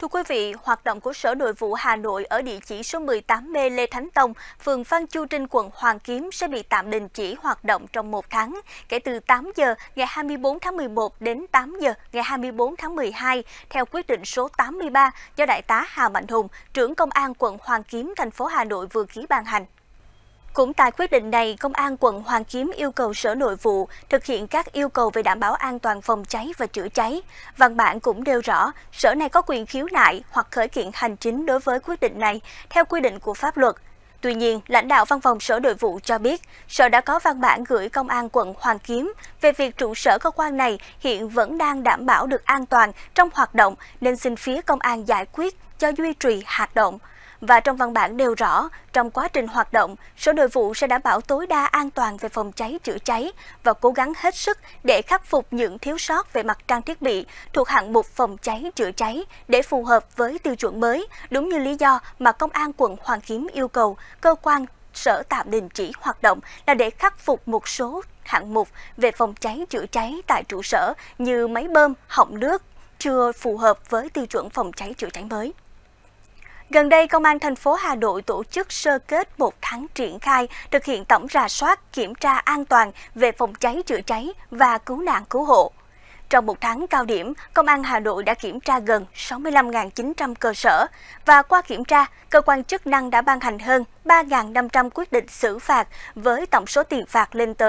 Thưa quý vị, hoạt động của Sở Nội vụ Hà Nội ở địa chỉ số 18B Lê Thánh Tông, phường Phan Chu Trinh, quận Hoàng Kiếm sẽ bị tạm đình chỉ hoạt động trong một tháng, kể từ 8 giờ ngày 24 tháng 11 đến 8 giờ ngày 24 tháng 12, theo quyết định số 83 do Đại tá Hà Mạnh Hùng, trưởng Công an quận Hoàng Kiếm, thành phố Hà Nội vừa ký ban hành. Cũng tại quyết định này, Công an quận Hoàn Kiếm yêu cầu Sở Nội vụ thực hiện các yêu cầu về đảm bảo an toàn phòng cháy và chữa cháy. Văn bản cũng nêu rõ, Sở này có quyền khiếu nại hoặc khởi kiện hành chính đối với quyết định này theo quy định của pháp luật. Tuy nhiên, lãnh đạo văn phòng Sở Nội vụ cho biết, Sở đã có văn bản gửi Công an quận Hoàn Kiếm về việc trụ sở cơ quan này hiện vẫn đang đảm bảo được an toàn trong hoạt động nên xin phía Công an giải quyết cho duy trì hoạt động và trong văn bản đều rõ, trong quá trình hoạt động, sở nội vụ sẽ đảm bảo tối đa an toàn về phòng cháy chữa cháy và cố gắng hết sức để khắc phục những thiếu sót về mặt trang thiết bị thuộc hạng mục phòng cháy chữa cháy để phù hợp với tiêu chuẩn mới, đúng như lý do mà Công an quận Hoàng Kiếm yêu cầu cơ quan sở tạm đình chỉ hoạt động là để khắc phục một số hạng mục về phòng cháy chữa cháy tại trụ sở như máy bơm, họng nước chưa phù hợp với tiêu chuẩn phòng cháy chữa cháy mới. Gần đây, Công an thành phố Hà Nội tổ chức sơ kết một tháng triển khai, thực hiện tổng rà soát, kiểm tra an toàn về phòng cháy chữa cháy và cứu nạn cứu hộ. Trong một tháng cao điểm, Công an Hà Nội đã kiểm tra gần 65.900 cơ sở và qua kiểm tra, cơ quan chức năng đã ban hành hơn 3.500 quyết định xử phạt với tổng số tiền phạt lên tới